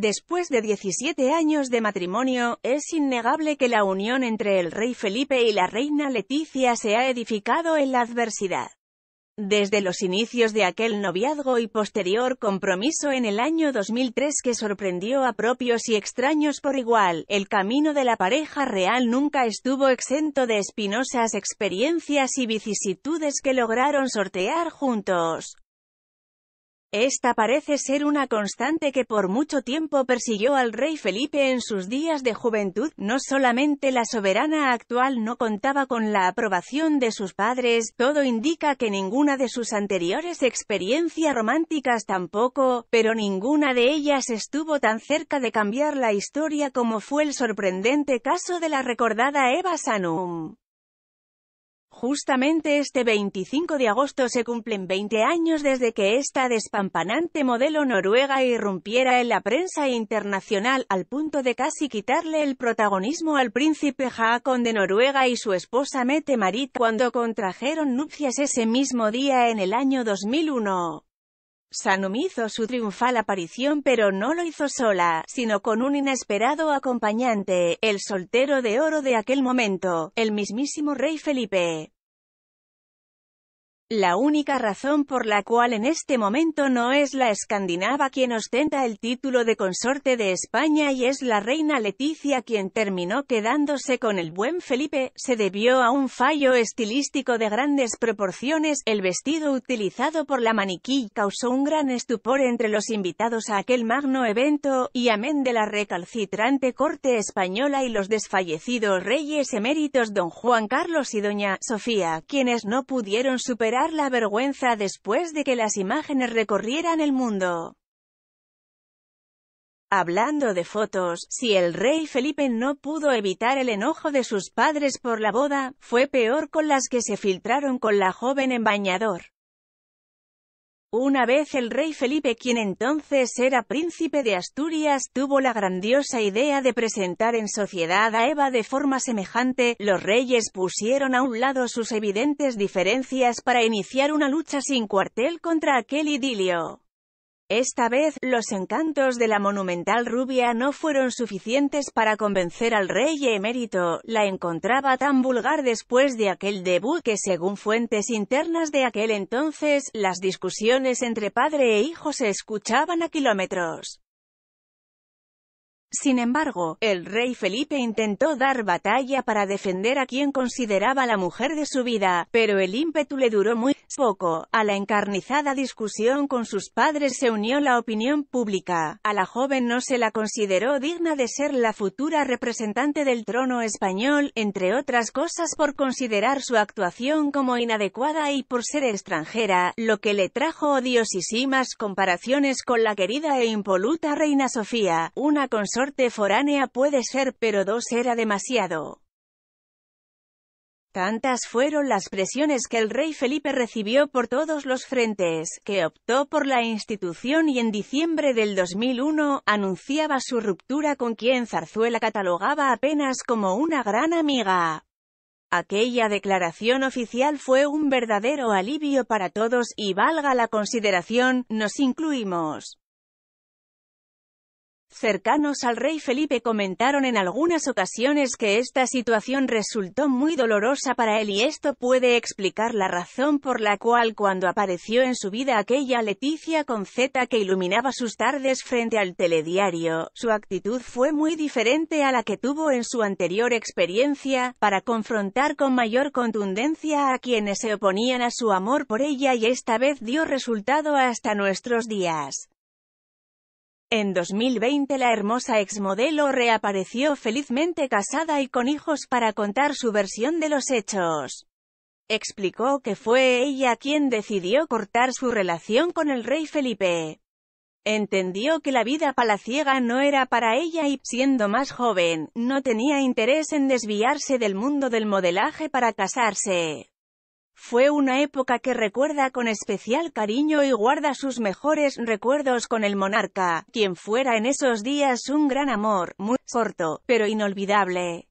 Después de 17 años de matrimonio, es innegable que la unión entre el rey Felipe y la reina Leticia se ha edificado en la adversidad. Desde los inicios de aquel noviazgo y posterior compromiso en el año 2003 que sorprendió a propios y extraños por igual, el camino de la pareja real nunca estuvo exento de espinosas experiencias y vicisitudes que lograron sortear juntos. Esta parece ser una constante que por mucho tiempo persiguió al rey Felipe en sus días de juventud, no solamente la soberana actual no contaba con la aprobación de sus padres, todo indica que ninguna de sus anteriores experiencias románticas tampoco, pero ninguna de ellas estuvo tan cerca de cambiar la historia como fue el sorprendente caso de la recordada Eva Sanum. Justamente este 25 de agosto se cumplen 20 años desde que esta despampanante modelo noruega irrumpiera en la prensa internacional, al punto de casi quitarle el protagonismo al príncipe Haakon de Noruega y su esposa Mette Marit cuando contrajeron nupcias ese mismo día en el año 2001. Sanum hizo su triunfal aparición pero no lo hizo sola, sino con un inesperado acompañante, el soltero de oro de aquel momento, el mismísimo rey Felipe. La única razón por la cual en este momento no es la escandinava quien ostenta el título de consorte de España y es la reina Leticia quien terminó quedándose con el buen Felipe, se debió a un fallo estilístico de grandes proporciones, el vestido utilizado por la maniquí causó un gran estupor entre los invitados a aquel magno evento, y amén de la recalcitrante corte española y los desfallecidos reyes eméritos don Juan Carlos y doña Sofía, quienes no pudieron superar la vergüenza después de que las imágenes recorrieran el mundo. Hablando de fotos, si el rey Felipe no pudo evitar el enojo de sus padres por la boda, fue peor con las que se filtraron con la joven en bañador. Una vez el rey Felipe, quien entonces era príncipe de Asturias, tuvo la grandiosa idea de presentar en sociedad a Eva de forma semejante, los reyes pusieron a un lado sus evidentes diferencias para iniciar una lucha sin cuartel contra aquel idilio. Esta vez, los encantos de la monumental rubia no fueron suficientes para convencer al rey emérito, la encontraba tan vulgar después de aquel debut que según fuentes internas de aquel entonces, las discusiones entre padre e hijo se escuchaban a kilómetros. Sin embargo, el rey Felipe intentó dar batalla para defender a quien consideraba la mujer de su vida, pero el ímpetu le duró muy poco. A la encarnizada discusión con sus padres se unió la opinión pública. A la joven no se la consideró digna de ser la futura representante del trono español, entre otras cosas por considerar su actuación como inadecuada y por ser extranjera, lo que le trajo odiosísimas comparaciones con la querida e impoluta reina Sofía, una sorte foránea puede ser, pero dos era demasiado. Tantas fueron las presiones que el rey Felipe recibió por todos los frentes, que optó por la institución y en diciembre del 2001, anunciaba su ruptura con quien Zarzuela catalogaba apenas como una gran amiga. Aquella declaración oficial fue un verdadero alivio para todos y valga la consideración, nos incluimos cercanos al rey Felipe comentaron en algunas ocasiones que esta situación resultó muy dolorosa para él y esto puede explicar la razón por la cual cuando apareció en su vida aquella Leticia con Z que iluminaba sus tardes frente al telediario, su actitud fue muy diferente a la que tuvo en su anterior experiencia, para confrontar con mayor contundencia a quienes se oponían a su amor por ella y esta vez dio resultado hasta nuestros días. En 2020 la hermosa exmodelo reapareció felizmente casada y con hijos para contar su versión de los hechos. Explicó que fue ella quien decidió cortar su relación con el rey Felipe. Entendió que la vida palaciega no era para ella y, siendo más joven, no tenía interés en desviarse del mundo del modelaje para casarse. Fue una época que recuerda con especial cariño y guarda sus mejores recuerdos con el monarca, quien fuera en esos días un gran amor, muy corto, pero inolvidable.